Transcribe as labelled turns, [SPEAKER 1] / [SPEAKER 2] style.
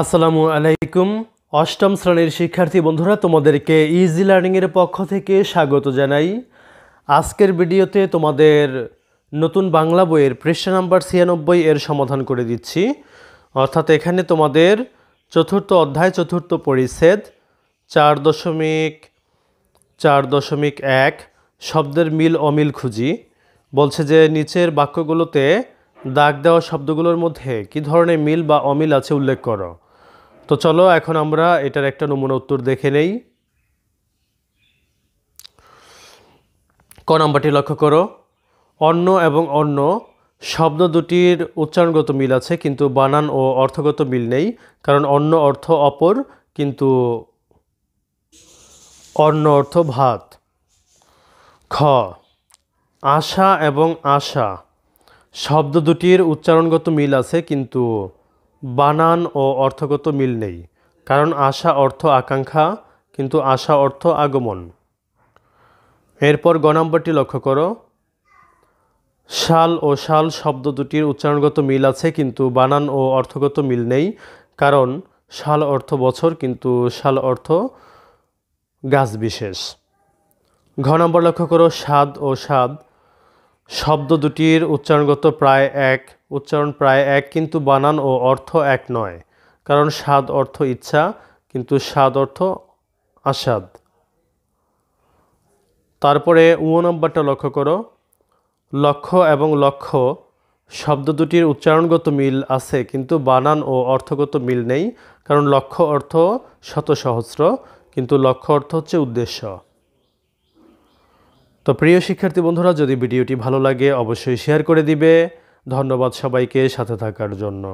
[SPEAKER 1] আসসালামু আলাইকুম অষ্টম শ্রেণীর শিক্ষার্থী বন্ধুরা তোমাদেরকে ইজি লার্নিংয়ের পক্ষ থেকে স্বাগত জানাই আজকের ভিডিওতে তোমাদের নতুন বাংলা বইয়ের পৃষ্ঠা নাম্বার ছিয়ানব্বই এর সমাধান করে দিচ্ছি অর্থাৎ এখানে তোমাদের চতুর্থ অধ্যায় চতুর্থ পরিচ্ছেদ চার দশমিক চার দশমিক এক শব্দের মিল অমিল খুঁজি বলছে যে নিচের বাক্যগুলোতে দাগ দেওয়া শব্দগুলোর মধ্যে কি ধরনের মিল বা অমিল আছে উল্লেখ করো তো চলো এখন আমরা এটার একটা নমুনা উত্তর দেখে নেই ক নম্বরটি লক্ষ্য করো অন্য এবং অন্য শব্দ দুটির উচ্চারণগত মিল আছে কিন্তু বানান ও অর্থগত মিল নেই কারণ অন্য অর্থ অপর কিন্তু অন্য অর্থ ভাত খ আশা এবং আশা শব্দ দুটির উচ্চারণগত মিল আছে কিন্তু বানান ও অর্থগত মিল নেই কারণ আশা অর্থ আকাঙ্ক্ষা কিন্তু আশা অর্থ আগমন এরপর গ নম্বরটি লক্ষ্য করো শাল ও শাল শব্দ দুটির উচ্চারণগত মিল আছে কিন্তু বানান ও অর্থগত মিল নেই কারণ শাল অর্থ বছর কিন্তু শাল অর্থ গাছ বিশেষ ঘ নম্বর লক্ষ্য করো স্বাদ ও স্বাদ শব্দ দুটির উচ্চারণগত প্রায় এক উচ্চারণ প্রায় এক কিন্তু বানান ও অর্থ এক নয় কারণ স্বাদ অর্থ ইচ্ছা কিন্তু স্বাদ অর্থ আস্বাদ তারপরে উ নম্বরটা লক্ষ্য করো লক্ষ্য এবং লক্ষ্য শব্দ দুটির উচ্চারণগত মিল আছে কিন্তু বানান ও অর্থগত মিল নেই কারণ লক্ষ্য অর্থ শত সহস্র কিন্তু লক্ষ্য অর্থ হচ্ছে উদ্দেশ্য তো প্রিয় শিক্ষার্থী বন্ধুরা যদি ভিডিওটি ভালো লাগে অবশ্যই শেয়ার করে দিবে ধন্যবাদ সবাইকে সাথে থাকার জন্য